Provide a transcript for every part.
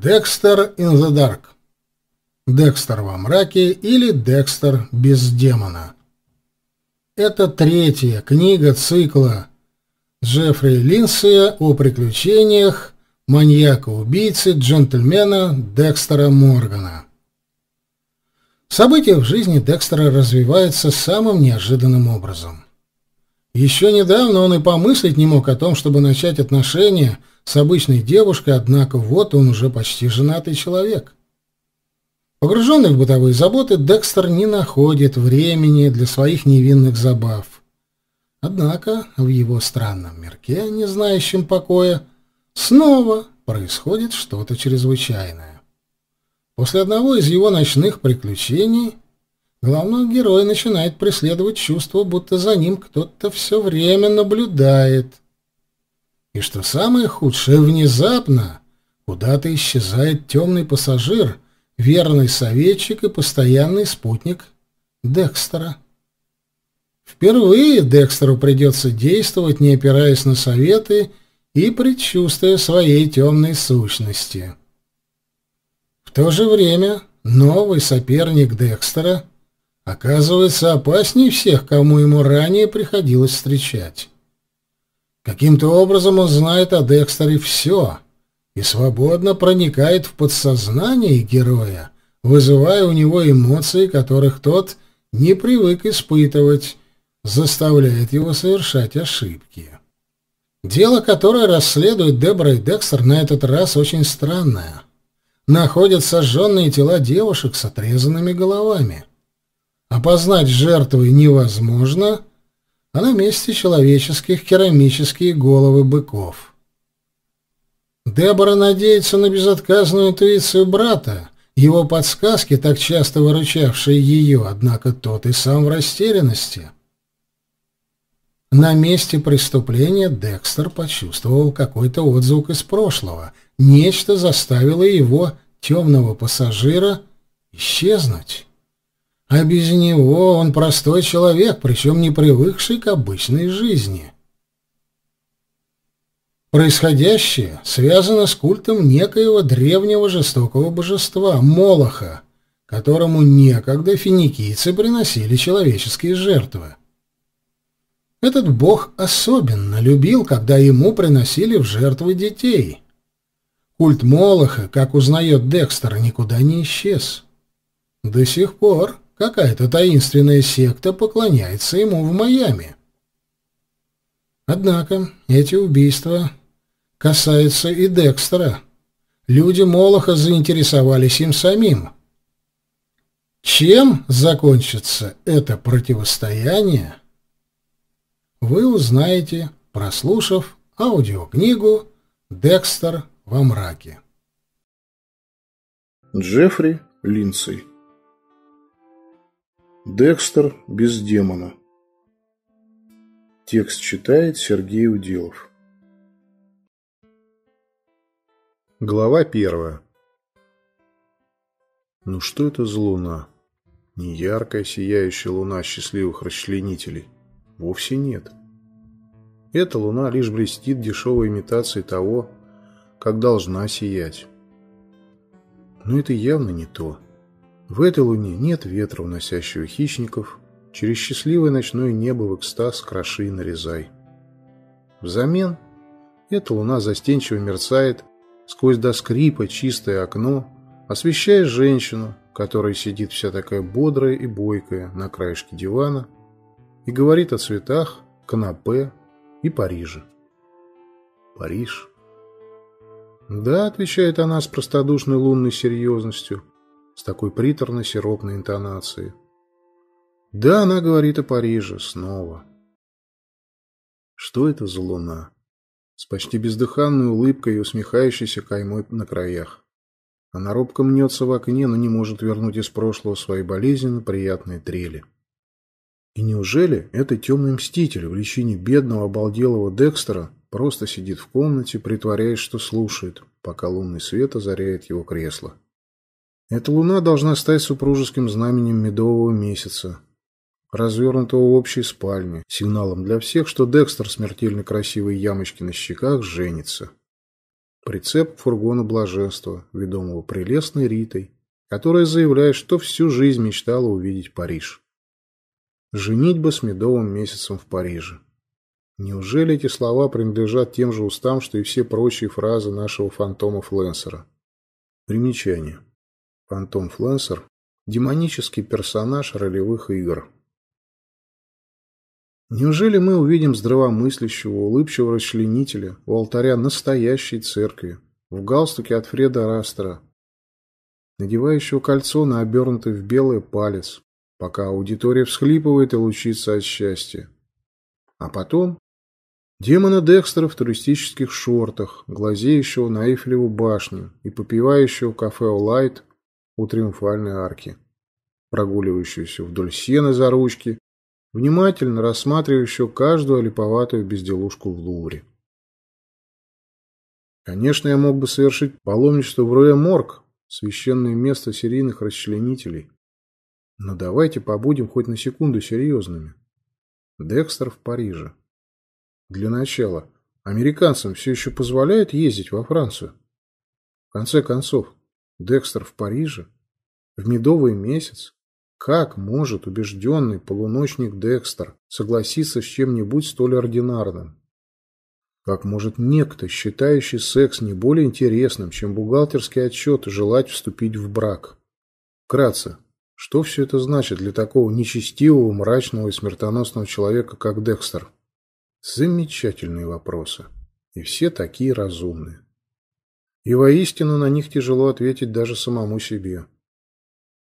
Декстер in the Dark. Декстер во мраке или Декстер без демона. Это третья книга цикла Джеффри Линсея о приключениях маньяка-убийцы джентльмена Декстера Моргана. События в жизни Декстера развиваются самым неожиданным образом. Еще недавно он и помыслить не мог о том, чтобы начать отношения с обычной девушкой, однако вот он уже почти женатый человек. Погруженный в бытовые заботы, Декстер не находит времени для своих невинных забав. Однако в его странном мирке, не знающем покоя, снова происходит что-то чрезвычайное. После одного из его ночных приключений – Главного героя начинает преследовать чувство, будто за ним кто-то все время наблюдает. И что самое худшее, внезапно куда-то исчезает темный пассажир, верный советчик и постоянный спутник Декстера. Впервые Декстеру придется действовать, не опираясь на советы и предчувствуя своей темной сущности. В то же время новый соперник Декстера оказывается опаснее всех, кому ему ранее приходилось встречать. Каким-то образом он знает о Декстере все и свободно проникает в подсознание героя, вызывая у него эмоции, которых тот не привык испытывать, заставляет его совершать ошибки. Дело, которое расследует Дебра и Декстер, на этот раз очень странное. Находят сожженные тела девушек с отрезанными головами опознать жертвы невозможно, а на месте человеческих керамические головы быков. Дебора надеется на безотказную интуицию брата, его подсказки, так часто выручавшие ее, однако тот и сам в растерянности. На месте преступления Декстер почувствовал какой-то отзвук из прошлого. Нечто заставило его, темного пассажира, исчезнуть. А без него он простой человек, причем не привыкший к обычной жизни. Происходящее связано с культом некоего древнего жестокого божества – Молоха, которому некогда финикийцы приносили человеческие жертвы. Этот бог особенно любил, когда ему приносили в жертвы детей. Культ Молоха, как узнает Декстер, никуда не исчез. До сих пор Какая-то таинственная секта поклоняется ему в Майами. Однако эти убийства касаются и Декстера. Люди Молоха заинтересовались им самим. Чем закончится это противостояние, вы узнаете, прослушав аудиокнигу «Декстер во мраке». Джеффри Линдсей Декстер без демона. Текст читает Сергей Уделов. Глава первая. Ну что это за луна? Не яркая, сияющая луна счастливых расчленителей. Вовсе нет. Эта луна лишь блестит дешевой имитацией того, как должна сиять. Но это явно не то. В этой луне нет ветра, уносящего хищников, через счастливое ночное небо в экстаз кроши и нарезай. Взамен эта луна застенчиво мерцает сквозь до скрипа чистое окно, освещая женщину, которая сидит вся такая бодрая и бойкая на краешке дивана и говорит о цветах, канапе и Париже. Париж. Да, отвечает она с простодушной лунной серьезностью – с такой приторно-сиропной интонацией. Да, она говорит о Париже снова. Что это за луна? С почти бездыханной улыбкой и усмехающейся каймой на краях. Она робко мнется в окне, но не может вернуть из прошлого своей болезни на приятные трели. И неужели этот темный мститель в личине бедного обалделого Декстера просто сидит в комнате, притворяясь, что слушает, пока лунный свет озаряет его кресло? Эта луна должна стать супружеским знаменем медового месяца, развернутого в общей спальне, сигналом для всех, что Декстер смертельно красивые ямочки на щеках женится. Прицеп фургона блаженства, ведомого прелестной Ритой, которая заявляет, что всю жизнь мечтала увидеть Париж. Женитьба с медовым месяцем в Париже. Неужели эти слова принадлежат тем же устам, что и все прочие фразы нашего фантома Фленсера? Примечание. Фантом Фленсер – демонический персонаж ролевых игр. Неужели мы увидим здравомыслящего, улыбчивого расчленителя у алтаря настоящей церкви, в галстуке от Фреда Растера, надевающего кольцо на обернутый в белый палец, пока аудитория всхлипывает и лучится от счастья? А потом Демона Декстера в туристических шортах, глазеющего на Эйфелеву башню и попивающего кафе «Олайт» у триумфальной арки, прогуливающуюся вдоль сены за ручки, внимательно рассматривающую каждую липоватую безделушку в Лувре. Конечно, я мог бы совершить паломничество в Руэ-Морг, священное место серийных расчленителей. Но давайте побудем хоть на секунду серьезными. Декстер в Париже. Для начала, американцам все еще позволяют ездить во Францию? В конце концов, Декстер в Париже? В медовый месяц? Как может убежденный полуночник Декстер согласиться с чем-нибудь столь ординарным? Как может некто, считающий секс не более интересным, чем бухгалтерский отчет, желать вступить в брак? Вкратце, что все это значит для такого нечестивого, мрачного и смертоносного человека, как Декстер? Замечательные вопросы. И все такие разумные. И воистину на них тяжело ответить даже самому себе.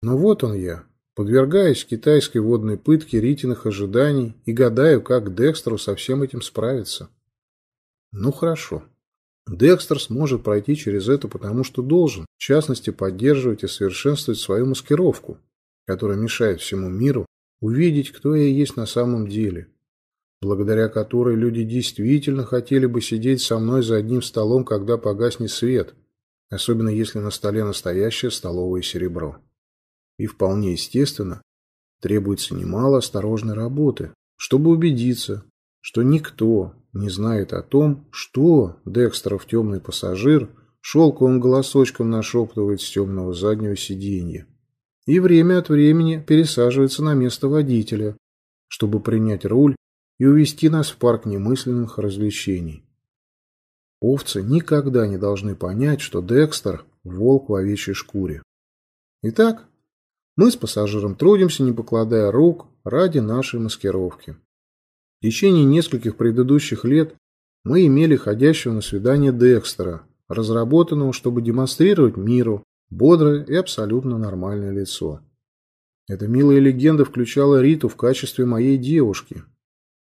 Но вот он я, подвергаюсь китайской водной пытке ритиных ожиданий и гадаю, как Декстеру со всем этим справиться. Ну хорошо. Декстер сможет пройти через это, потому что должен, в частности, поддерживать и совершенствовать свою маскировку, которая мешает всему миру увидеть, кто я есть на самом деле, благодаря которой люди действительно хотели бы сидеть со мной за одним столом, когда погаснет свет, особенно если на столе настоящее столовое серебро. И вполне естественно, требуется немало осторожной работы, чтобы убедиться, что никто не знает о том, что Декстеров темный пассажир шелковым голосочком нашептывает с темного заднего сиденья и время от времени пересаживается на место водителя, чтобы принять руль и увести нас в парк немысленных развлечений. Овцы никогда не должны понять, что Декстер – волк в овечьей шкуре. Итак, мы с пассажиром трудимся, не покладая рук, ради нашей маскировки. В течение нескольких предыдущих лет мы имели ходящего на свидание Декстера, разработанного, чтобы демонстрировать миру бодрое и абсолютно нормальное лицо. Эта милая легенда включала Риту в качестве моей девушки –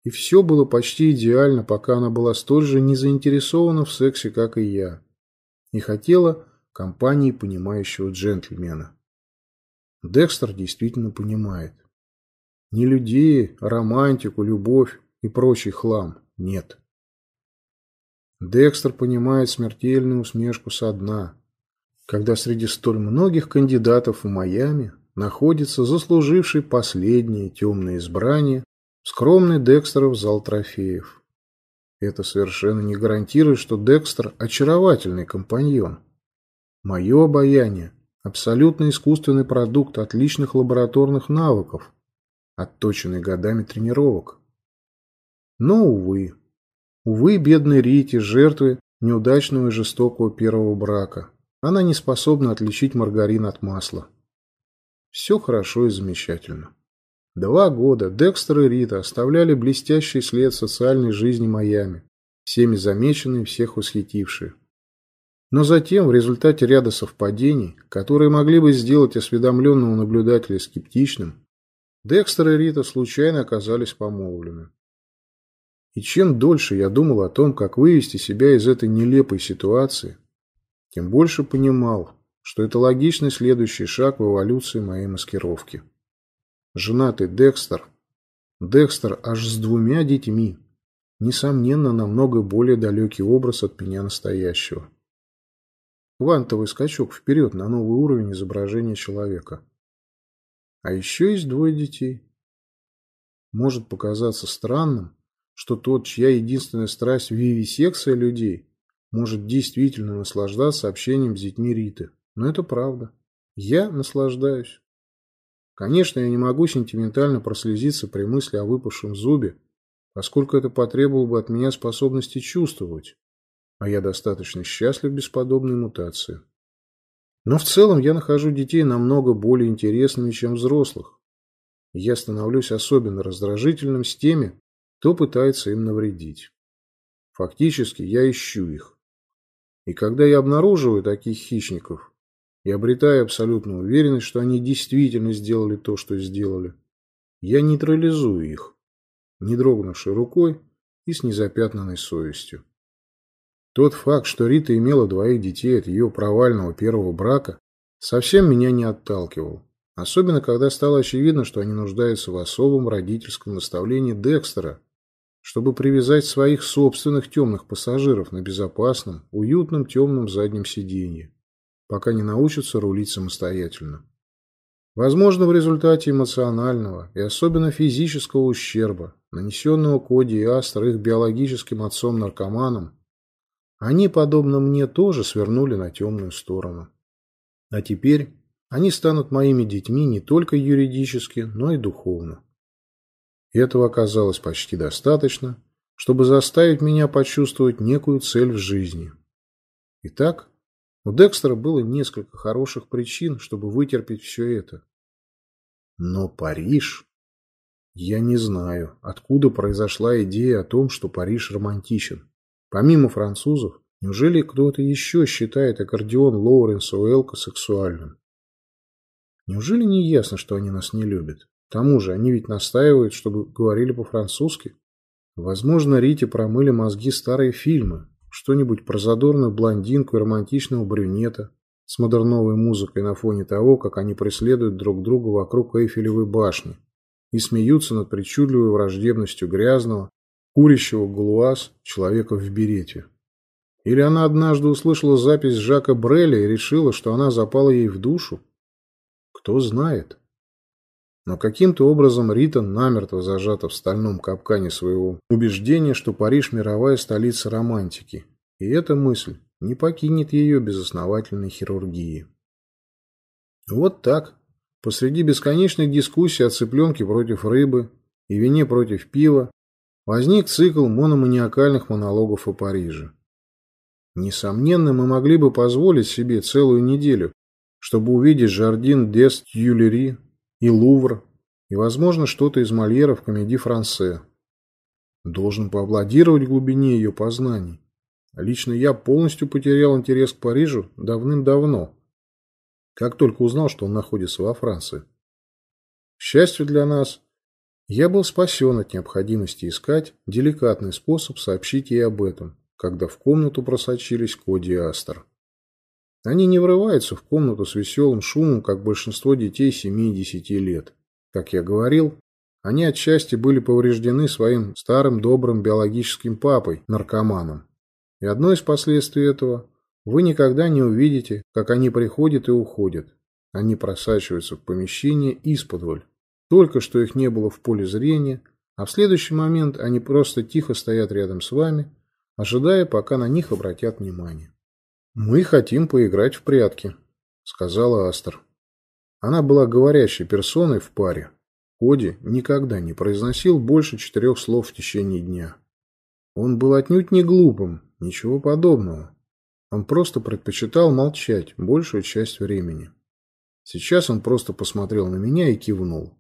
и все было почти идеально, пока она была столь же не заинтересована в сексе, как и я. И хотела компании понимающего джентльмена. Декстер действительно понимает. Ни людей, романтику, любовь и прочий хлам нет. Декстер понимает смертельную усмешку со дна, когда среди столь многих кандидатов в Майами находится заслуживший последнее темное избрание Скромный Декстеров зал трофеев. Это совершенно не гарантирует, что Декстер – очаровательный компаньон. Мое обаяние – абсолютно искусственный продукт отличных лабораторных навыков, отточенный годами тренировок. Но, увы. Увы, бедной Рити жертвы неудачного и жестокого первого брака. Она не способна отличить маргарин от масла. Все хорошо и замечательно. Два года Декстер и Рита оставляли блестящий след социальной жизни Майами, всеми замеченные, всех восхитившие. Но затем, в результате ряда совпадений, которые могли бы сделать осведомленного наблюдателя скептичным, Декстер и Рита случайно оказались помолвлены. И чем дольше я думал о том, как вывести себя из этой нелепой ситуации, тем больше понимал, что это логичный следующий шаг в эволюции моей маскировки. Женатый Декстер. Декстер аж с двумя детьми. Несомненно, намного более далекий образ от меня настоящего. Квантовый скачок вперед на новый уровень изображения человека. А еще есть двое детей. Может показаться странным, что тот, чья единственная страсть вивисекция людей, может действительно наслаждаться общением с детьми Риты. Но это правда. Я наслаждаюсь. Конечно, я не могу сентиментально прослезиться при мысли о выпавшем зубе, поскольку это потребовало бы от меня способности чувствовать, а я достаточно счастлив без подобной мутации. Но в целом я нахожу детей намного более интересными, чем взрослых. я становлюсь особенно раздражительным с теми, кто пытается им навредить. Фактически я ищу их. И когда я обнаруживаю таких хищников, и обретая абсолютную уверенность, что они действительно сделали то, что сделали, я нейтрализую их, не дрогнувшей рукой и с незапятнанной совестью. Тот факт, что Рита имела двоих детей от ее провального первого брака, совсем меня не отталкивал. Особенно, когда стало очевидно, что они нуждаются в особом родительском наставлении Декстера, чтобы привязать своих собственных темных пассажиров на безопасном, уютном темном заднем сиденье пока не научатся рулить самостоятельно. Возможно, в результате эмоционального и особенно физического ущерба, нанесенного Коди и Астер их биологическим отцом-наркоманом, они, подобно мне, тоже свернули на темную сторону. А теперь они станут моими детьми не только юридически, но и духовно. Этого оказалось почти достаточно, чтобы заставить меня почувствовать некую цель в жизни. Итак, у Декстера было несколько хороших причин, чтобы вытерпеть все это. Но Париж... Я не знаю, откуда произошла идея о том, что Париж романтичен. Помимо французов, неужели кто-то еще считает аккордеон Лоуренса Уэлка сексуальным? Неужели не ясно, что они нас не любят? К тому же, они ведь настаивают, чтобы говорили по-французски. Возможно, Рите промыли мозги старые фильмы, что-нибудь про задорную блондинку и романтичного брюнета с модерновой музыкой на фоне того, как они преследуют друг друга вокруг Эйфелевой башни и смеются над причудливой враждебностью грязного, курящего глуаз человека в берете. Или она однажды услышала запись Жака Бреля и решила, что она запала ей в душу? Кто знает? Но каким-то образом Рита намертво зажата в стальном капкане своего убеждения, что Париж – мировая столица романтики. И эта мысль не покинет ее без основательной хирургии. Вот так. Посреди бесконечных дискуссий о цыпленке против рыбы и вине против пива возник цикл мономаниакальных монологов о Париже. Несомненно, мы могли бы позволить себе целую неделю, чтобы увидеть Жардин Дест Юлери и Лувр, и, возможно, что-то из Мольера в комедии Франсе. Должен поаплодировать глубине ее познаний. Лично я полностью потерял интерес к Парижу давным-давно, как только узнал, что он находится во Франции. К счастью для нас, я был спасен от необходимости искать деликатный способ сообщить ей об этом, когда в комнату просочились Коди Астер. Они не врываются в комнату с веселым шумом, как большинство детей 7 десяти лет. Как я говорил, они отчасти были повреждены своим старым добрым биологическим папой, наркоманом. И одно из последствий этого – вы никогда не увидите, как они приходят и уходят. Они просачиваются в помещение исподволь. Только что их не было в поле зрения, а в следующий момент они просто тихо стоят рядом с вами, ожидая, пока на них обратят внимание. «Мы хотим поиграть в прятки», — сказала Астер. Она была говорящей персоной в паре. Коди никогда не произносил больше четырех слов в течение дня. Он был отнюдь не глупым, ничего подобного. Он просто предпочитал молчать большую часть времени. Сейчас он просто посмотрел на меня и кивнул.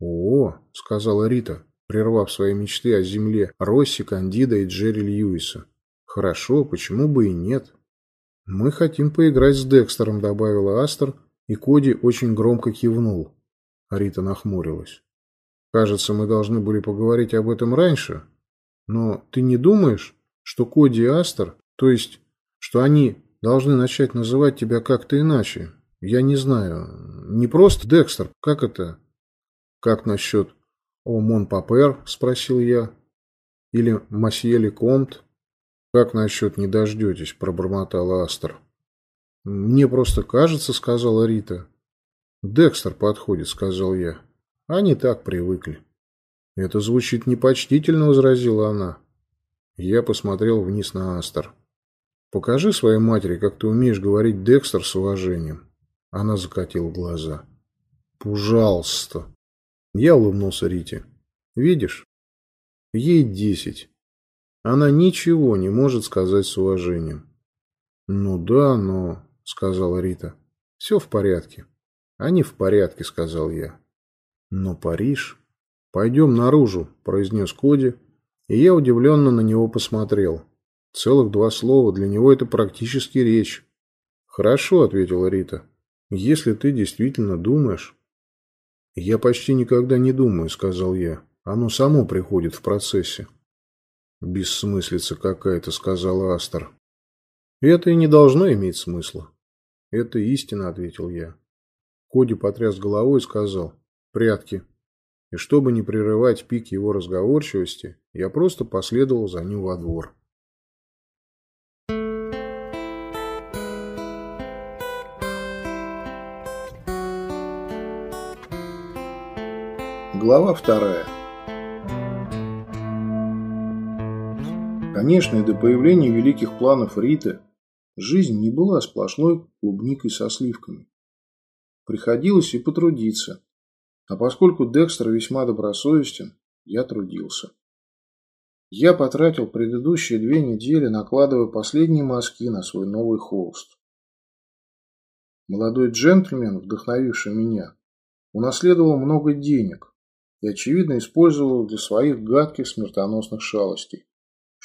«О, — сказала Рита, прервав свои мечты о земле Росси, Кандида и Джерри Льюиса. Хорошо, почему бы и нет?» «Мы хотим поиграть с Декстером», — добавила Астер, и Коди очень громко кивнул. Рита нахмурилась. «Кажется, мы должны были поговорить об этом раньше, но ты не думаешь, что Коди и Астер, то есть, что они должны начать называть тебя как-то иначе? Я не знаю. Не просто Декстер, как это?» «Как насчет «О, Папер?» — спросил я. «Или «Масье Лекомт»?» «Как насчет «не дождетесь»?» — пробормотала Астер. «Мне просто кажется», — сказала Рита. «Декстер подходит», — сказал я. «Они так привыкли». «Это звучит непочтительно», — возразила она. Я посмотрел вниз на Астер. «Покажи своей матери, как ты умеешь говорить Декстер с уважением». Она закатила глаза. «Пожалуйста». Я улыбнулся Рите. «Видишь? Ей десять. Она ничего не может сказать с уважением. «Ну да, но...» — сказала Рита. «Все в порядке». «Они в порядке», — сказал я. «Но Париж...» «Пойдем наружу», — произнес Коди, и я удивленно на него посмотрел. Целых два слова, для него это практически речь. «Хорошо», — ответила Рита. «Если ты действительно думаешь...» «Я почти никогда не думаю», — сказал я. «Оно само приходит в процессе». «Бессмыслица какая-то», — сказал Астер. «Это и не должно иметь смысла». «Это истина», — ответил я. Коди потряс головой и сказал «Прятки». И чтобы не прерывать пик его разговорчивости, я просто последовал за ним во двор. Глава вторая. Конечно, и до появления великих планов Риты жизнь не была сплошной клубникой со сливками. Приходилось и потрудиться. А поскольку Декстер весьма добросовестен, я трудился. Я потратил предыдущие две недели, накладывая последние мазки на свой новый холст. Молодой джентльмен, вдохновивший меня, унаследовал много денег и, очевидно, использовал для своих гадких смертоносных шалостей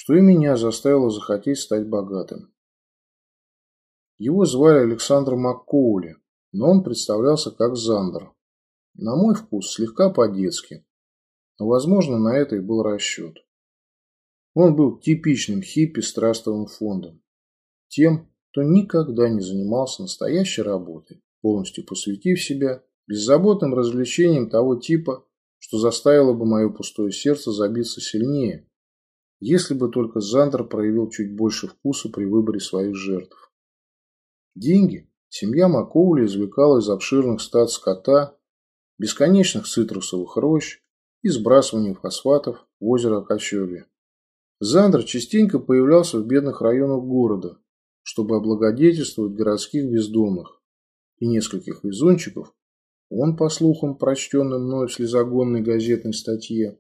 что и меня заставило захотеть стать богатым. Его звали Александр Маккоули, но он представлялся как Зандер. На мой вкус, слегка по-детски. Но, возможно, на это и был расчет. Он был типичным хиппи с трастовым фондом. Тем, кто никогда не занимался настоящей работой, полностью посвятив себя беззаботным развлечениям того типа, что заставило бы мое пустое сердце забиться сильнее, если бы только Зандер проявил чуть больше вкуса при выборе своих жертв. Деньги семья Макоули извлекала из обширных стад скота, бесконечных цитрусовых рощ и сбрасывания фосфатов в озеро Кочеве. Зандер частенько появлялся в бедных районах города, чтобы облагодетельствовать городских бездомных, и нескольких везунчиков он, по слухам, прочтенным мной в слезогонной газетной статье,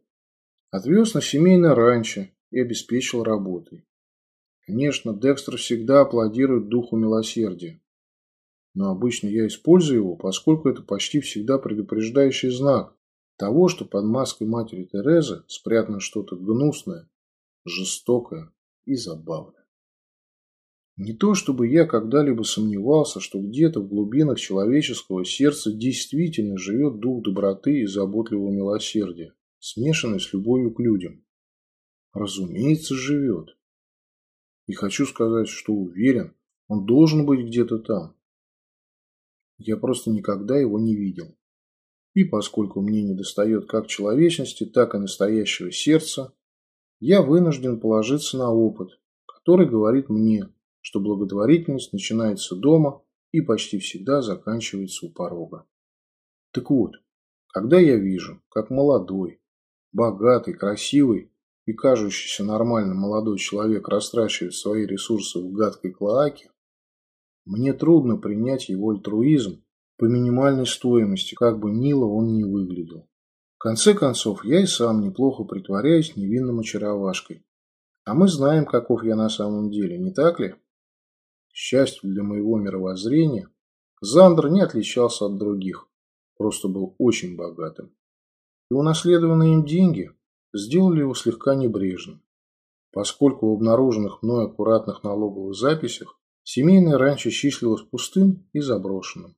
отвез на семейное ранчо, и обеспечил работой. Конечно, Декстер всегда аплодирует духу милосердия. Но обычно я использую его, поскольку это почти всегда предупреждающий знак того, что под маской матери Терезы спрятано что-то гнусное, жестокое и забавное. Не то чтобы я когда-либо сомневался, что где-то в глубинах человеческого сердца действительно живет дух доброты и заботливого милосердия, смешанный с любовью к людям. Разумеется, живет. И хочу сказать, что уверен, он должен быть где-то там. Я просто никогда его не видел. И поскольку мне недостает как человечности, так и настоящего сердца, я вынужден положиться на опыт, который говорит мне, что благотворительность начинается дома и почти всегда заканчивается у порога. Так вот, когда я вижу, как молодой, богатый, красивый и кажущийся нормальным молодой человек растрачивает свои ресурсы в гадкой клоаке, мне трудно принять его альтруизм по минимальной стоимости, как бы мило он ни выглядел. В конце концов, я и сам неплохо притворяюсь невинным очаровашкой. А мы знаем, каков я на самом деле, не так ли? К счастью для моего мировоззрения, Зандер не отличался от других, просто был очень богатым. И унаследованные им деньги сделали его слегка небрежным. Поскольку в обнаруженных мной аккуратных налоговых записях семейное раньше числилось пустым и заброшенным.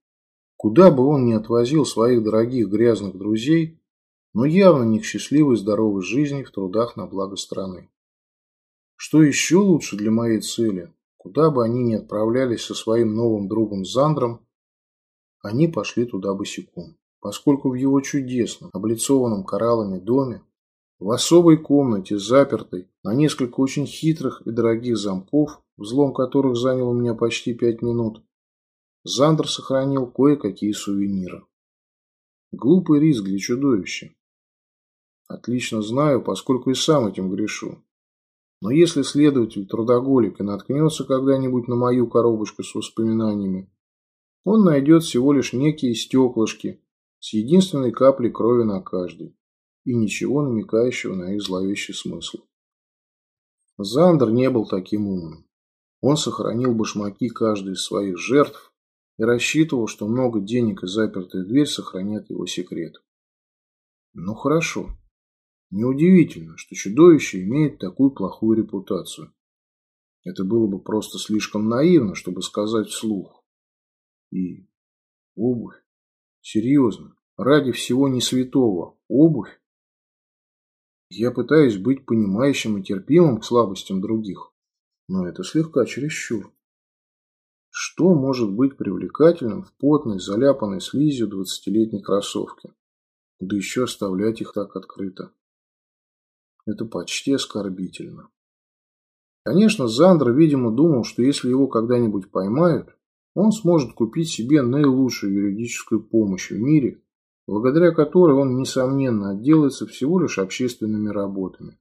Куда бы он ни отвозил своих дорогих грязных друзей, но явно не к счастливой здоровой жизни в трудах на благо страны. Что еще лучше для моей цели, куда бы они ни отправлялись со своим новым другом Зандром, они пошли туда босиком, поскольку в его чудесном, облицованном кораллами доме в особой комнате, запертой, на несколько очень хитрых и дорогих замков, взлом которых занял у меня почти пять минут, Зандер сохранил кое-какие сувениры. Глупый риск для чудовища. Отлично знаю, поскольку и сам этим грешу. Но если следователь-трудоголик и наткнется когда-нибудь на мою коробочку с воспоминаниями, он найдет всего лишь некие стеклышки с единственной каплей крови на каждой и ничего намекающего на их зловещий смысл. Зандер не был таким умным. Он сохранил башмаки каждой из своих жертв и рассчитывал, что много денег и запертая дверь сохранят его секрет. Ну хорошо. Неудивительно, что чудовище имеет такую плохую репутацию. Это было бы просто слишком наивно, чтобы сказать вслух. И обувь. Серьезно, ради всего не святого. Обувь. Я пытаюсь быть понимающим и терпимым к слабостям других, но это слегка чересчур. Что может быть привлекательным в потной, заляпанной слизью двадцатилетней кроссовке? Да еще оставлять их так открыто. Это почти оскорбительно. Конечно, Зандер, видимо, думал, что если его когда-нибудь поймают, он сможет купить себе наилучшую юридическую помощь в мире благодаря которой он, несомненно, отделается всего лишь общественными работами,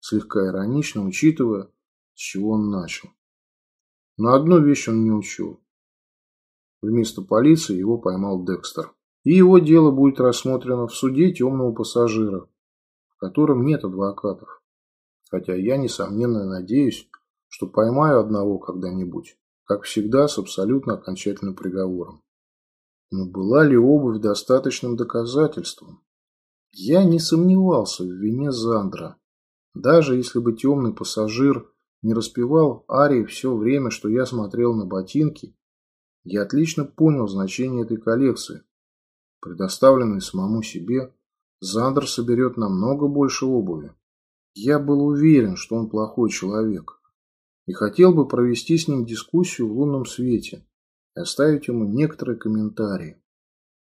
слегка иронично учитывая, с чего он начал. Но одну вещь он не учел. Вместо полиции его поймал Декстер. И его дело будет рассмотрено в суде темного пассажира, в котором нет адвокатов. Хотя я, несомненно, надеюсь, что поймаю одного когда-нибудь, как всегда, с абсолютно окончательным приговором. Но была ли обувь достаточным доказательством? Я не сомневался в вине Зандра. Даже если бы темный пассажир не распевал арии все время, что я смотрел на ботинки, я отлично понял значение этой коллекции. Предоставленной самому себе, Зандр соберет намного больше обуви. Я был уверен, что он плохой человек, и хотел бы провести с ним дискуссию в лунном свете оставить ему некоторые комментарии.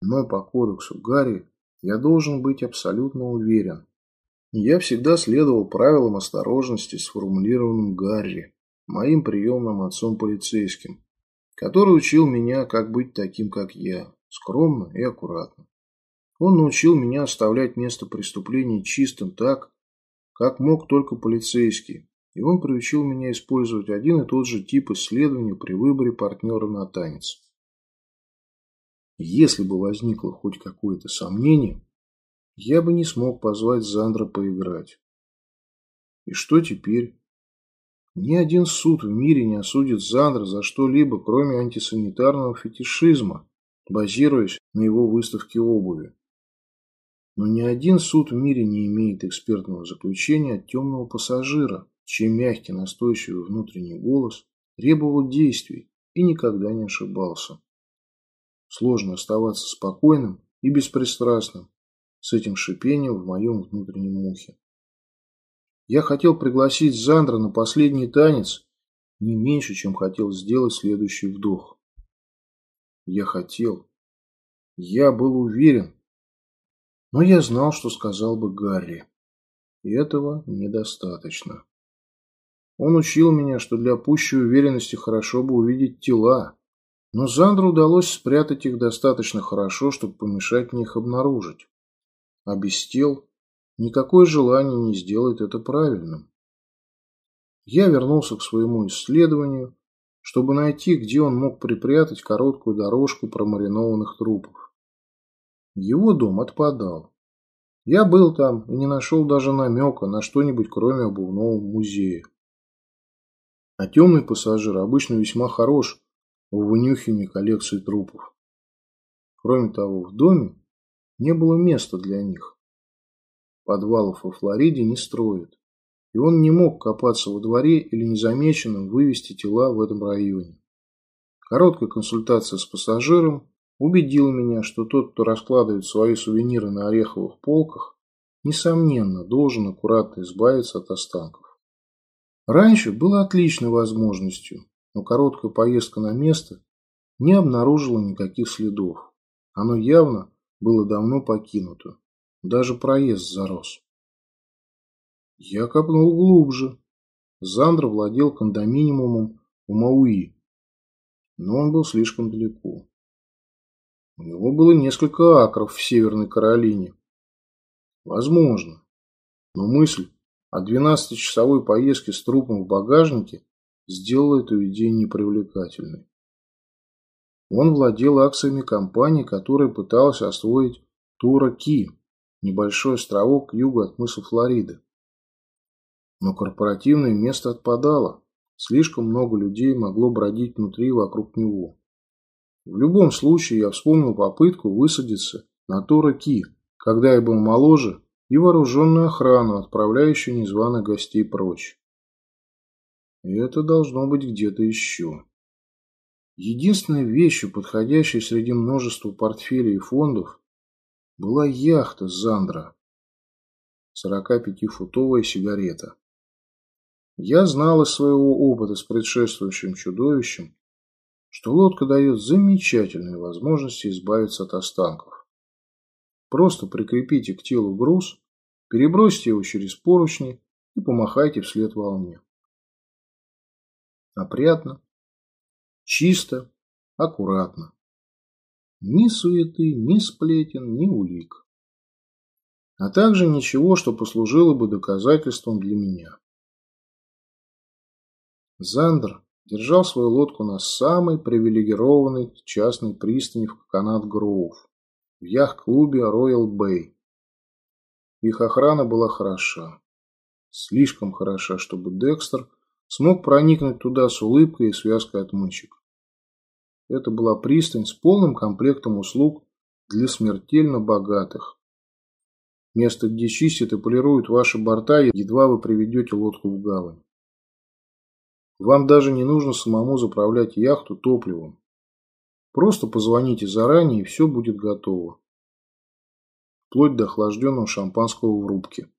Но по кодексу Гарри я должен быть абсолютно уверен. Я всегда следовал правилам осторожности, сформулированным Гарри, моим приемным отцом полицейским, который учил меня, как быть таким, как я, скромно и аккуратно. Он научил меня оставлять место преступления чистым так, как мог только полицейский, и он приучил меня использовать один и тот же тип исследования при выборе партнера на танец. Если бы возникло хоть какое-то сомнение, я бы не смог позвать Зандра поиграть. И что теперь? Ни один суд в мире не осудит Зандра за что-либо, кроме антисанитарного фетишизма, базируясь на его выставке обуви. Но ни один суд в мире не имеет экспертного заключения от темного пассажира, чей мягкий, настойчивый внутренний голос требовал действий и никогда не ошибался. Сложно оставаться спокойным и беспристрастным с этим шипением в моем внутреннем ухе. Я хотел пригласить Зандра на последний танец не меньше, чем хотел сделать следующий вдох. Я хотел. Я был уверен. Но я знал, что сказал бы Гарри. И этого недостаточно. Он учил меня, что для пущей уверенности хорошо бы увидеть тела. Но Зандру удалось спрятать их достаточно хорошо, чтобы помешать мне их обнаружить. А без тел никакое желание не сделает это правильным. Я вернулся к своему исследованию, чтобы найти, где он мог припрятать короткую дорожку промаринованных трупов. Его дом отпадал. Я был там и не нашел даже намека на что-нибудь, кроме обувного музея. А темный пассажир обычно весьма хорош в вынюхивании коллекции трупов. Кроме того, в доме не было места для них. Подвалов во Флориде не строят, и он не мог копаться во дворе или незамеченным вывести тела в этом районе. Короткая консультация с пассажиром убедила меня, что тот, кто раскладывает свои сувениры на ореховых полках, несомненно, должен аккуратно избавиться от останков. Раньше было отличной возможностью, но короткая поездка на место не обнаружила никаких следов. Оно явно было давно покинуто. Даже проезд зарос. Я копнул глубже. Зандра владел кондоминиумом у Мауи, но он был слишком далеко. У него было несколько акров в Северной Каролине. Возможно. Но мысль а 12-часовой поездки с трупом в багажнике сделала эту идею непривлекательной. Он владел акциями компании, которая пыталась освоить Тура-Ки, небольшой островок к югу от мыса Флориды. Но корпоративное место отпадало. Слишком много людей могло бродить внутри и вокруг него. В любом случае я вспомнил попытку высадиться на Тура-Ки, когда я был моложе и вооруженную охрану, отправляющую незваных гостей прочь. И это должно быть где-то еще. Единственной вещью, подходящей среди множества портфелей и фондов, была яхта Зандра. 45-футовая сигарета. Я знал из своего опыта с предшествующим чудовищем, что лодка дает замечательные возможности избавиться от останков. Просто прикрепите к телу груз, перебросьте его через поручни и помахайте вслед волне. Опрятно, чисто, аккуратно. Ни суеты, ни сплетен, ни улик. А также ничего, что послужило бы доказательством для меня. Зандер держал свою лодку на самой привилегированной частной пристани в Канат-Гроув в яхт-клубе Royal Bay. Их охрана была хороша. Слишком хороша, чтобы Декстер смог проникнуть туда с улыбкой и связкой отмычек. Это была пристань с полным комплектом услуг для смертельно богатых. Место, где чистят и полируют ваши борта, едва вы приведете лодку в гавань. Вам даже не нужно самому заправлять яхту топливом. Просто позвоните заранее, и все будет готово. Вплоть до охлажденного шампанского в рубке.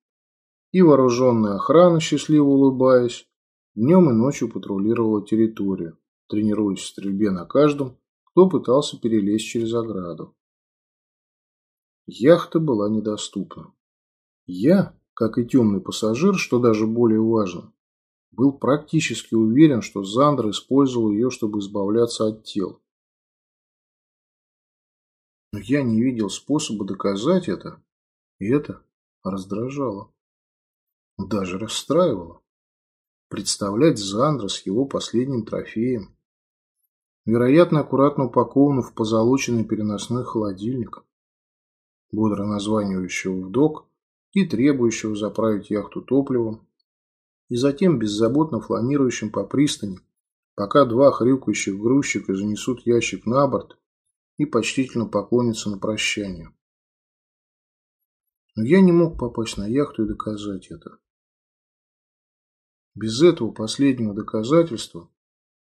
И вооруженная охрана, счастливо улыбаясь, днем и ночью патрулировала территорию, тренируясь в стрельбе на каждом, кто пытался перелезть через ограду. Яхта была недоступна. Я, как и темный пассажир, что даже более важно, был практически уверен, что Зандра использовал ее, чтобы избавляться от тел. Но я не видел способа доказать это, и это раздражало. Даже расстраивало. Представлять Зандра с его последним трофеем. Вероятно, аккуратно упакованную в позолоченный переносной холодильник, бодро названивающего вдок и требующего заправить яхту топливом, и затем беззаботно фланирующим по пристани, пока два хрюкающих грузчика занесут ящик на борт и почтительно поклониться на прощание. Но я не мог попасть на яхту и доказать это. Без этого последнего доказательства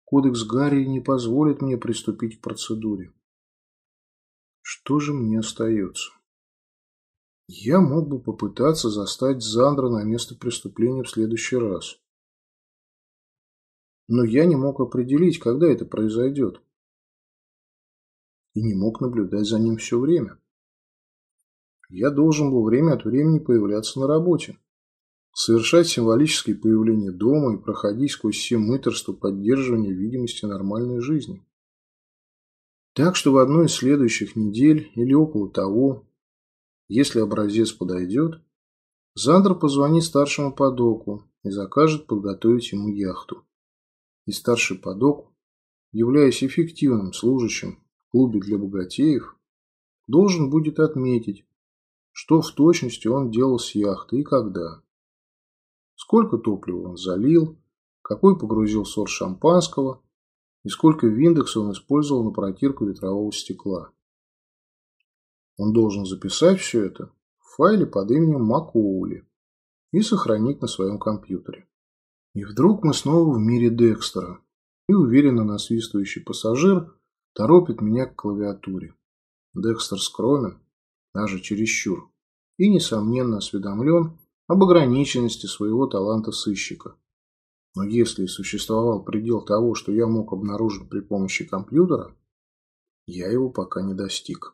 кодекс Гарри не позволит мне приступить к процедуре. Что же мне остается? Я мог бы попытаться застать Зандра на место преступления в следующий раз. Но я не мог определить, когда это произойдет и не мог наблюдать за ним все время. Я должен был время от времени появляться на работе, совершать символические появления дома и проходить сквозь все мыторства поддерживания видимости нормальной жизни. Так что в одной из следующих недель или около того, если образец подойдет, Зандер позвонит старшему подоку и закажет подготовить ему яхту. И старший подок, являясь эффективным служащим клубе для богатеев, должен будет отметить, что в точности он делал с яхты и когда. Сколько топлива он залил, какой погрузил сорт шампанского и сколько виндекса он использовал на протирку ветрового стекла. Он должен записать все это в файле под именем Макоули и сохранить на своем компьютере. И вдруг мы снова в мире Декстера, и уверенно насвистывающий пассажир – торопит меня к клавиатуре. Декстер скромен, даже чересчур, и, несомненно, осведомлен об ограниченности своего таланта сыщика. Но если существовал предел того, что я мог обнаружить при помощи компьютера, я его пока не достиг.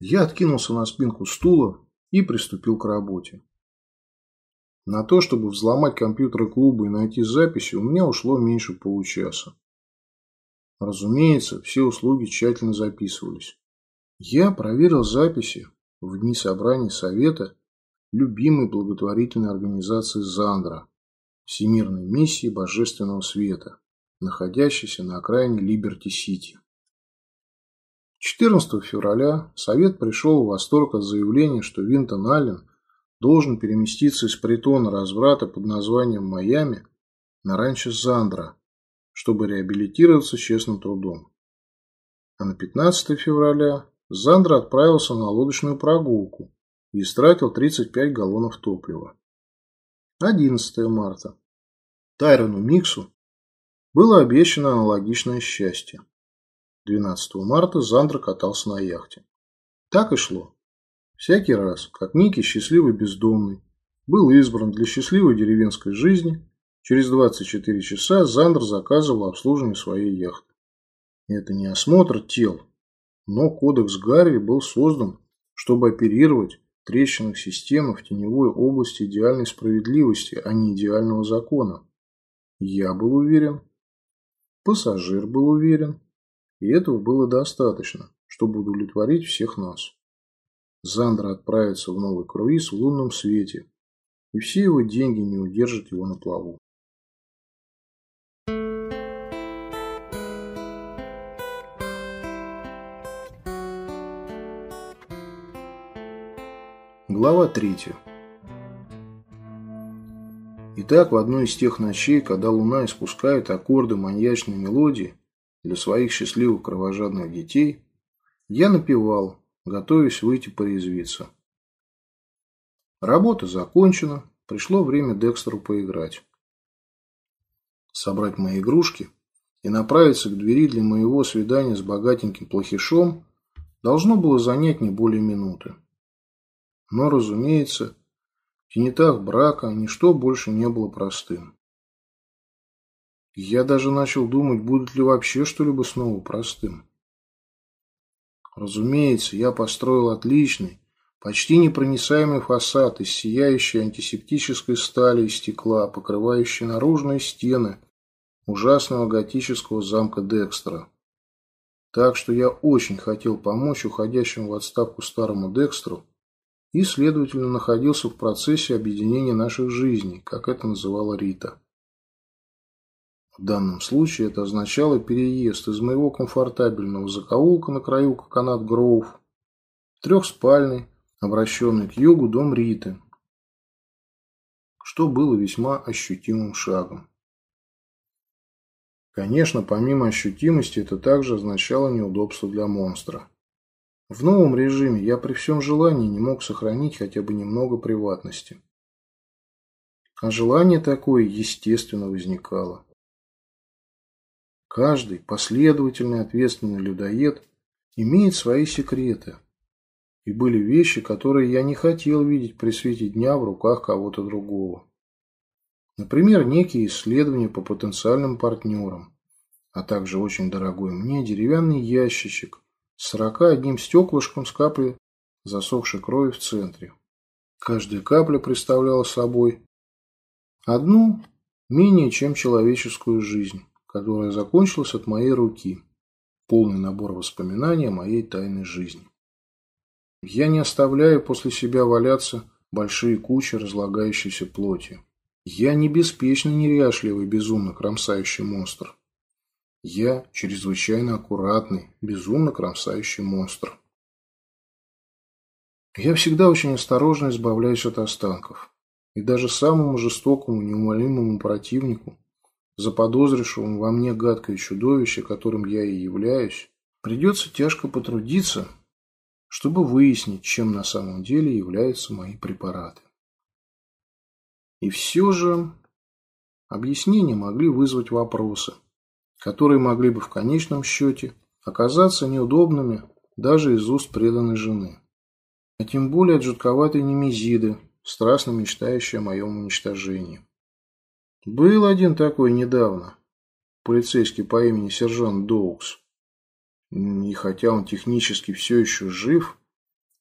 Я откинулся на спинку стула и приступил к работе. На то, чтобы взломать компьютеры клуба и найти записи, у меня ушло меньше получаса. Разумеется, все услуги тщательно записывались. Я проверил записи в дни собраний Совета любимой благотворительной организации «Зандра» Всемирной миссии Божественного Света, находящейся на окраине Либерти-Сити. 14 февраля Совет пришел в восторг от заявления, что Винтон Аллен должен переместиться из притона разврата под названием «Майами» на ранчо Зандра чтобы реабилитироваться честным трудом. А на 15 февраля Зандра отправился на лодочную прогулку и истратил 35 галлонов топлива. 11 марта. Тайрону Миксу было обещано аналогичное счастье. 12 марта Зандра катался на яхте. Так и шло. Всякий раз, как Ники, счастливый бездомный, был избран для счастливой деревенской жизни Через 24 часа Зандер заказывал обслуживание своей яхты. Это не осмотр тел, но кодекс Гарви был создан, чтобы оперировать в трещинах системы в теневой области идеальной справедливости, а не идеального закона. Я был уверен, пассажир был уверен, и этого было достаточно, чтобы удовлетворить всех нас. Зандра отправится в новый круиз в лунном свете, и все его деньги не удержат его на плаву. Глава 3. Итак, в одной из тех ночей, когда луна испускает аккорды маньячной мелодии для своих счастливых кровожадных детей, я напевал, готовясь выйти порезвиться. Работа закончена, пришло время Декстеру поиграть. Собрать мои игрушки и направиться к двери для моего свидания с богатеньким плохишом должно было занять не более минуты. Но, разумеется, в тенетах брака ничто больше не было простым. Я даже начал думать, будет ли вообще что-либо снова простым. Разумеется, я построил отличный, почти непроницаемый фасад из сияющей антисептической стали и стекла, покрывающий наружные стены ужасного готического замка Декстра. Так что я очень хотел помочь уходящему в отставку старому Декстру и, следовательно, находился в процессе объединения наших жизней, как это называла Рита. В данном случае это означало переезд из моего комфортабельного закоулка на краю Коконат Гроув в трехспальный, обращенный к югу дом Риты, что было весьма ощутимым шагом. Конечно, помимо ощутимости, это также означало неудобство для монстра – в новом режиме я при всем желании не мог сохранить хотя бы немного приватности. А желание такое, естественно, возникало. Каждый последовательный ответственный людоед имеет свои секреты. И были вещи, которые я не хотел видеть при свете дня в руках кого-то другого. Например, некие исследования по потенциальным партнерам, а также очень дорогой мне деревянный ящичек, сорока одним стеклышком с каплей засохшей крови в центре. Каждая капля представляла собой одну менее чем человеческую жизнь, которая закончилась от моей руки. Полный набор воспоминаний о моей тайной жизни. Я не оставляю после себя валяться большие кучи разлагающейся плоти. Я не беспечный, неряшливый, безумно кромсающий монстр. Я чрезвычайно аккуратный, безумно кромсающий монстр. Я всегда очень осторожно избавляюсь от останков. И даже самому жестокому, неумолимому противнику, заподозрившему во мне гадкое чудовище, которым я и являюсь, придется тяжко потрудиться, чтобы выяснить, чем на самом деле являются мои препараты. И все же объяснения могли вызвать вопросы – которые могли бы в конечном счете оказаться неудобными даже из уст преданной жены. А тем более от жутковатой немезиды, страстно мечтающей о моем уничтожении. Был один такой недавно, полицейский по имени сержант Доукс. И хотя он технически все еще жив,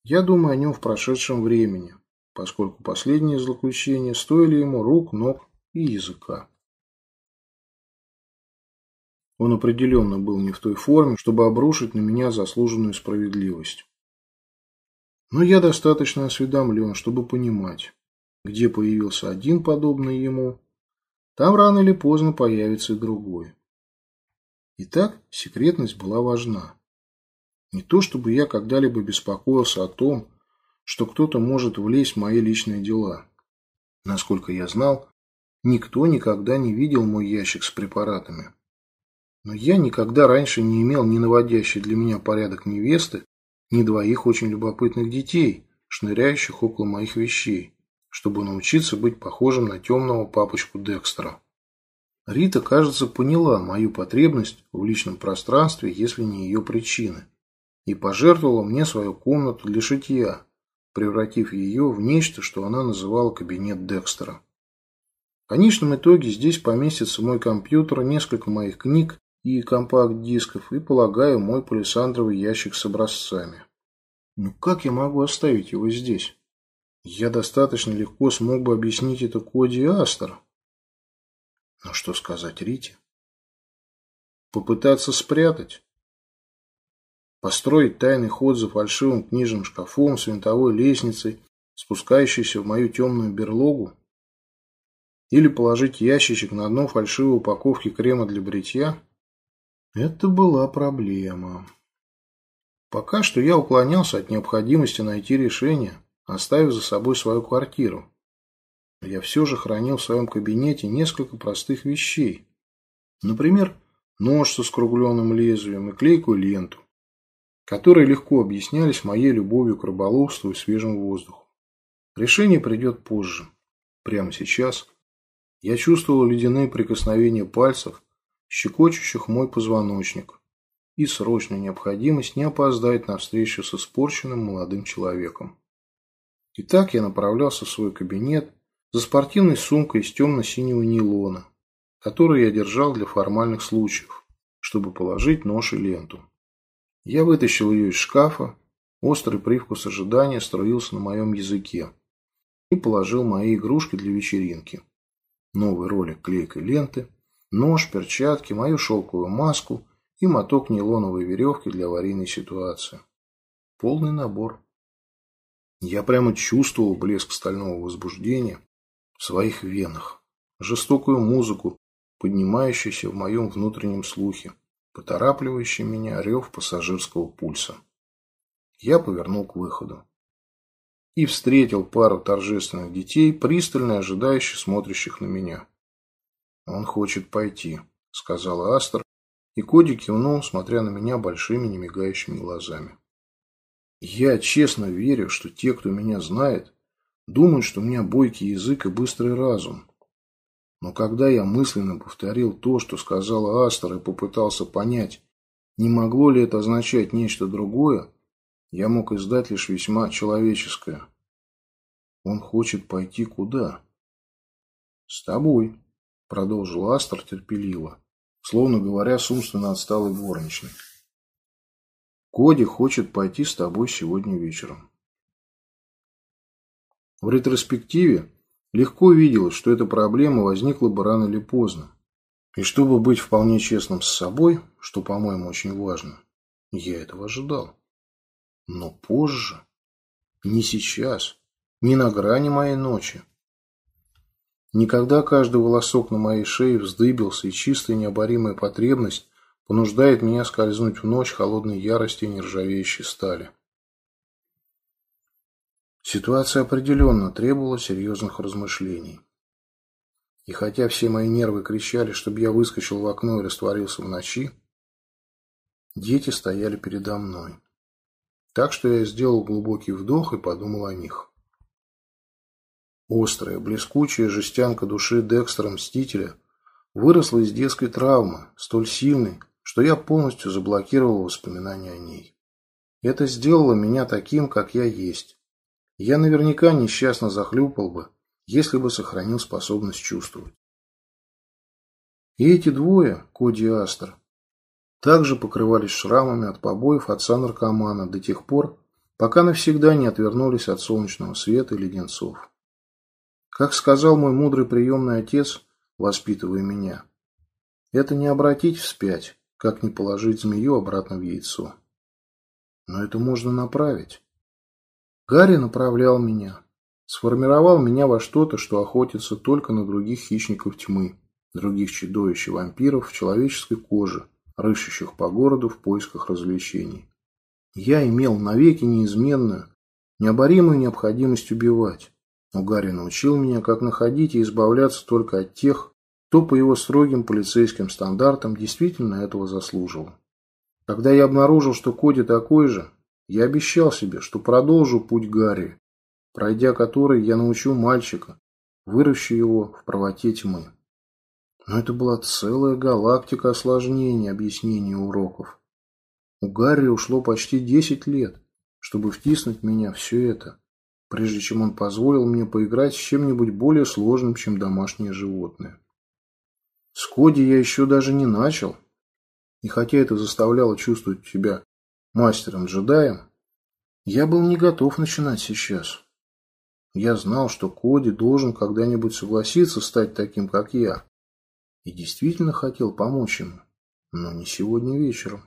я думаю о нем в прошедшем времени, поскольку последние злоключения стоили ему рук, ног и языка. Он определенно был не в той форме, чтобы обрушить на меня заслуженную справедливость. Но я достаточно осведомлен, чтобы понимать, где появился один подобный ему, там рано или поздно появится и другой. Итак, секретность была важна. Не то, чтобы я когда-либо беспокоился о том, что кто-то может влезть в мои личные дела. Насколько я знал, никто никогда не видел мой ящик с препаратами. Но я никогда раньше не имел ни наводящий для меня порядок невесты, ни двоих очень любопытных детей, шныряющих около моих вещей, чтобы научиться быть похожим на темного папочку Декстера. Рита, кажется, поняла мою потребность в личном пространстве, если не ее причины, и пожертвовала мне свою комнату для шитья, превратив ее в нечто, что она называла кабинет Декстера. В конечном итоге здесь поместится мой компьютер, несколько моих книг, и компакт-дисков и, полагаю, мой палисандровый ящик с образцами. Но ну как я могу оставить его здесь? Я достаточно легко смог бы объяснить это Коди и Астер. Но что сказать Рите? Попытаться спрятать? Построить тайный ход за фальшивым книжным шкафом с винтовой лестницей, спускающейся в мою темную берлогу? Или положить ящичек на дно фальшивой упаковки крема для бритья? Это была проблема. Пока что я уклонялся от необходимости найти решение, оставив за собой свою квартиру. я все же хранил в своем кабинете несколько простых вещей. Например, нож со скругленным лезвием и клейкую ленту, которые легко объяснялись моей любовью к рыболовству и свежему воздуху. Решение придет позже. Прямо сейчас я чувствовал ледяные прикосновения пальцев, щекочущих мой позвоночник, и срочная необходимость не опоздать на встречу с испорченным молодым человеком. Итак, я направлялся в свой кабинет за спортивной сумкой из темно-синего нейлона, которую я держал для формальных случаев, чтобы положить нож и ленту. Я вытащил ее из шкафа, острый привкус ожидания струился на моем языке и положил мои игрушки для вечеринки. Новый ролик клейкой ленты, Нож, перчатки, мою шелковую маску и моток нейлоновой веревки для аварийной ситуации. Полный набор. Я прямо чувствовал блеск стального возбуждения в своих венах, жестокую музыку, поднимающуюся в моем внутреннем слухе, поторапливающий меня рев пассажирского пульса. Я повернул к выходу и встретил пару торжественных детей, пристально ожидающих смотрящих на меня. «Он хочет пойти», — сказала Астер, и Коди кивнул, смотря на меня большими немигающими глазами. «Я честно верю, что те, кто меня знает, думают, что у меня бойкий язык и быстрый разум. Но когда я мысленно повторил то, что сказала Астер, и попытался понять, не могло ли это означать нечто другое, я мог издать лишь весьма человеческое. Он хочет пойти куда? С тобой, – продолжила Астер терпеливо, словно говоря с умственно отсталой горничной. «Коди хочет пойти с тобой сегодня вечером». В ретроспективе легко виделось, что эта проблема возникла бы рано или поздно. И чтобы быть вполне честным с собой, что, по-моему, очень важно, я этого ожидал. Но позже, не сейчас, не на грани моей ночи. Никогда каждый волосок на моей шее вздыбился, и чистая необоримая потребность понуждает меня скользнуть в ночь холодной ярости и нержавеющей стали. Ситуация определенно требовала серьезных размышлений. И хотя все мои нервы кричали, чтобы я выскочил в окно и растворился в ночи, дети стояли передо мной. Так что я сделал глубокий вдох и подумал о них. Острая, блескучая жестянка души Декстера-мстителя выросла из детской травмы, столь сильной, что я полностью заблокировал воспоминания о ней. Это сделало меня таким, как я есть. Я наверняка несчастно захлюпал бы, если бы сохранил способность чувствовать. И эти двое, Коди и Астер, также покрывались шрамами от побоев отца-наркомана до тех пор, пока навсегда не отвернулись от солнечного света и леденцов. Как сказал мой мудрый приемный отец, воспитывая меня, это не обратить вспять, как не положить змею обратно в яйцо. Но это можно направить. Гарри направлял меня, сформировал меня во что-то, что охотится только на других хищников тьмы, других чудовищ и вампиров в человеческой коже, рыщущих по городу в поисках развлечений. Я имел навеки неизменную, необоримую необходимость убивать, Гарри научил меня, как находить и избавляться только от тех, кто по его строгим полицейским стандартам действительно этого заслуживал. Когда я обнаружил, что Коди такой же, я обещал себе, что продолжу путь Гарри, пройдя который я научу мальчика, выращу его в правоте тьмы. Но это была целая галактика осложнений объяснений, уроков. У Гарри ушло почти 10 лет, чтобы втиснуть меня все это прежде чем он позволил мне поиграть с чем-нибудь более сложным, чем домашнее животное. С Коди я еще даже не начал. И хотя это заставляло чувствовать себя мастером-джедаем, я был не готов начинать сейчас. Я знал, что Коди должен когда-нибудь согласиться стать таким, как я. И действительно хотел помочь ему, но не сегодня вечером.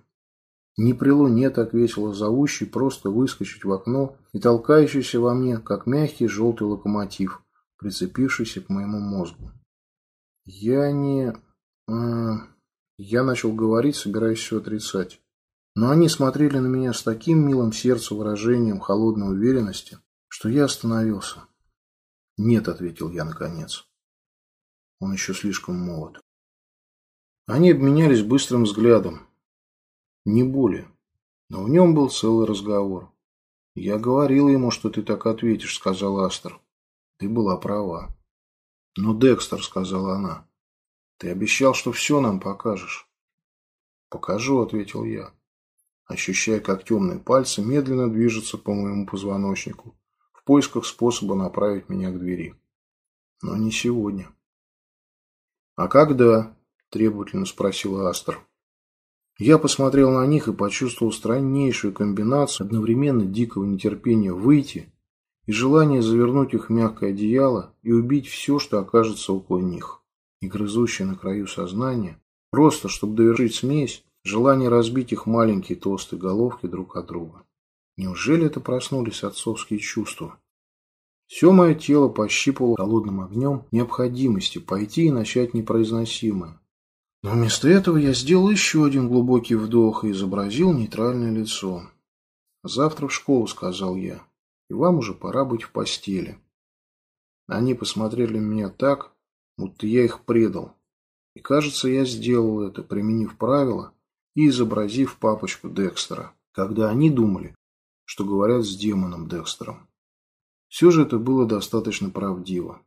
Не при луне так весело зовущий просто выскочить в окно – и толкающийся во мне, как мягкий желтый локомотив, прицепившийся к моему мозгу. Я не... Э, я начал говорить, собираясь все отрицать. Но они смотрели на меня с таким милым сердцем выражением холодной уверенности, что я остановился. «Нет», — ответил я наконец. Он еще слишком молод. Они обменялись быстрым взглядом. Не более. Но в нем был целый разговор. «Я говорил ему, что ты так ответишь», — сказал Астер. «Ты была права». Но «Ну, Декстер», — сказала она, — «ты обещал, что все нам покажешь». «Покажу», — ответил я, ощущая, как темные пальцы медленно движутся по моему позвоночнику в поисках способа направить меня к двери. «Но не сегодня». «А когда?» – требовательно спросила Астер. Я посмотрел на них и почувствовал страннейшую комбинацию одновременно дикого нетерпения выйти и желания завернуть их в мягкое одеяло и убить все, что окажется около них. И грызущее на краю сознания, просто чтобы довершить смесь, желание разбить их маленькие толстые головки друг от друга. Неужели это проснулись отцовские чувства? Все мое тело пощипывало холодным огнем необходимости пойти и начать непроизносимое. Но вместо этого я сделал еще один глубокий вдох и изобразил нейтральное лицо. «Завтра в школу», — сказал я, — «и вам уже пора быть в постели». Они посмотрели на меня так, будто я их предал. И, кажется, я сделал это, применив правила и изобразив папочку Декстера, когда они думали, что говорят с демоном Декстером. Все же это было достаточно правдиво.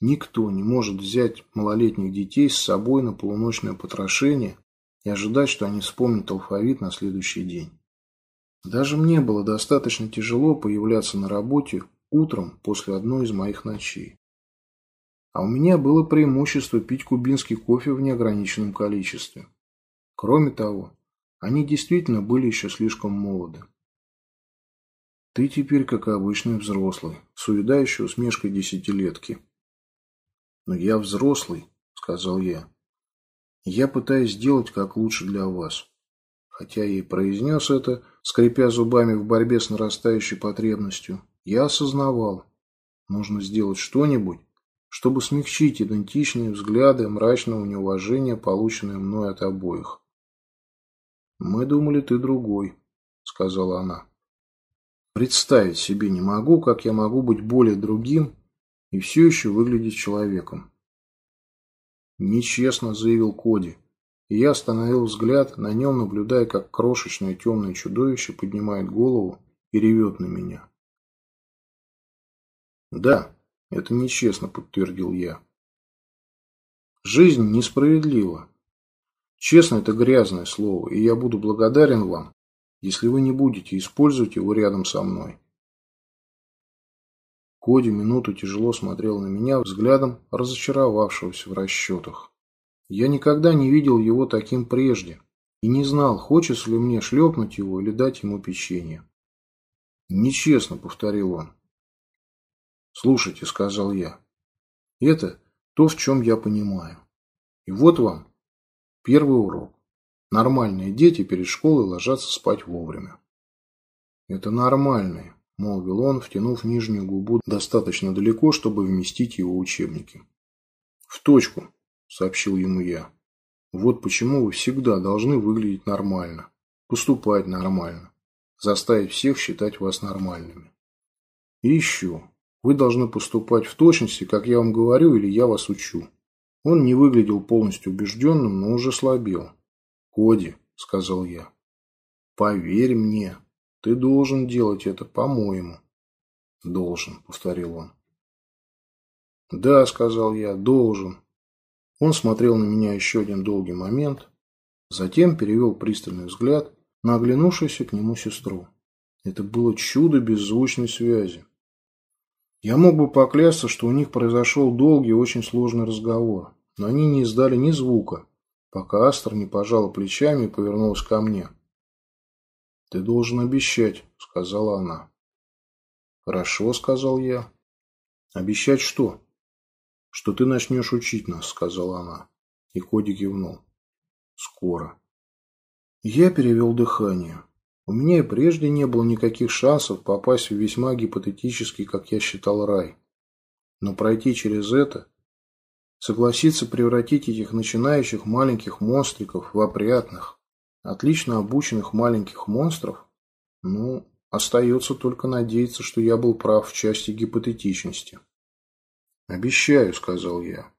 Никто не может взять малолетних детей с собой на полуночное потрошение и ожидать, что они вспомнят алфавит на следующий день. Даже мне было достаточно тяжело появляться на работе утром после одной из моих ночей. А у меня было преимущество пить кубинский кофе в неограниченном количестве. Кроме того, они действительно были еще слишком молоды. «Ты теперь, как обычный взрослый», с увядающей усмешкой десятилетки, «Но я взрослый», — сказал я. «Я пытаюсь сделать как лучше для вас». Хотя я и произнес это, скрипя зубами в борьбе с нарастающей потребностью, я осознавал, нужно сделать что-нибудь, чтобы смягчить идентичные взгляды мрачного неуважения, полученные мной от обоих. «Мы думали, ты другой», — сказала она. «Представить себе не могу, как я могу быть более другим, и все еще выглядеть человеком. «Нечестно», — заявил Коди. И я остановил взгляд на нем, наблюдая, как крошечное темное чудовище поднимает голову и ревет на меня. «Да, это нечестно», — подтвердил я. «Жизнь несправедлива. Честно — это грязное слово, и я буду благодарен вам, если вы не будете использовать его рядом со мной». Коди минуту тяжело смотрел на меня взглядом разочаровавшегося в расчетах. Я никогда не видел его таким прежде и не знал, хочется ли мне шлепнуть его или дать ему печенье. «Нечестно», — повторил он. «Слушайте», — сказал я, — «это то, в чем я понимаю. И вот вам первый урок. Нормальные дети перед школой ложатся спать вовремя». «Это нормальные», – молвил он, втянув нижнюю губу достаточно далеко, чтобы вместить его учебники. «В точку», – сообщил ему я. «Вот почему вы всегда должны выглядеть нормально, поступать нормально, заставить всех считать вас нормальными. И еще, вы должны поступать в точности, как я вам говорю или я вас учу». Он не выглядел полностью убежденным, но уже слабел. «Коди», – сказал я, – «поверь мне». Ты должен делать это, по-моему. Должен, повторил он. Да, сказал я, должен. Он смотрел на меня еще один долгий момент, затем перевел пристальный взгляд на оглянувшуюся к нему сестру. Это было чудо беззвучной связи. Я мог бы поклясться, что у них произошел долгий и очень сложный разговор, но они не издали ни звука, пока Астра не пожала плечами и повернулась ко мне. «Ты должен обещать», — сказала она. «Хорошо», — сказал я. «Обещать что?» «Что ты начнешь учить нас», — сказала она. И Коди кивнул. «Скоро». Я перевел дыхание. У меня и прежде не было никаких шансов попасть в весьма гипотетический, как я считал, рай. Но пройти через это, согласиться превратить этих начинающих маленьких монстриков в опрятных, отлично обученных маленьких монстров, ну, остается только надеяться, что я был прав в части гипотетичности. «Обещаю», — сказал я.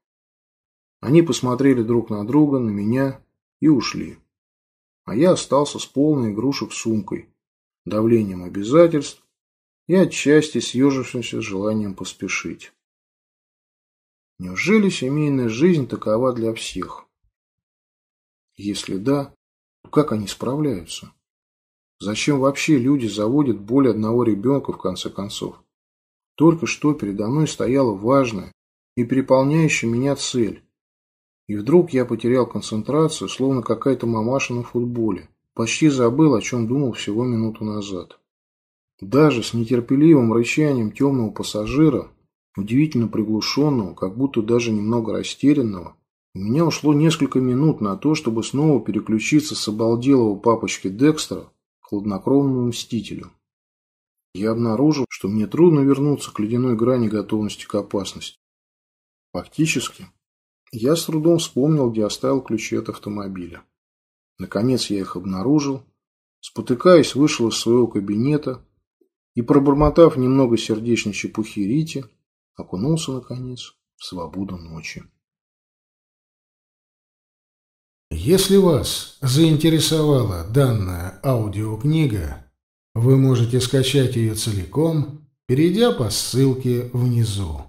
Они посмотрели друг на друга, на меня и ушли. А я остался с полной игрушек сумкой, давлением обязательств и отчасти съежившимся желанием поспешить. Неужели семейная жизнь такова для всех? Если да, ну, как они справляются? Зачем вообще люди заводят более одного ребенка в конце концов? Только что передо мной стояла важная и переполняющая меня цель. И вдруг я потерял концентрацию, словно какая-то мамаша на футболе. Почти забыл, о чем думал всего минуту назад. Даже с нетерпеливым рычанием темного пассажира, удивительно приглушенного, как будто даже немного растерянного, у меня ушло несколько минут на то, чтобы снова переключиться с обалделого папочки Декстера к хладнокровному мстителю. Я обнаружил, что мне трудно вернуться к ледяной грани готовности к опасности. Фактически, я с трудом вспомнил, где оставил ключи от автомобиля. Наконец я их обнаружил, спотыкаясь, вышел из своего кабинета и, пробормотав немного сердечной чепухи Рити, окунулся, наконец, в свободу ночи. Если вас заинтересовала данная аудиокнига, вы можете скачать ее целиком, перейдя по ссылке внизу.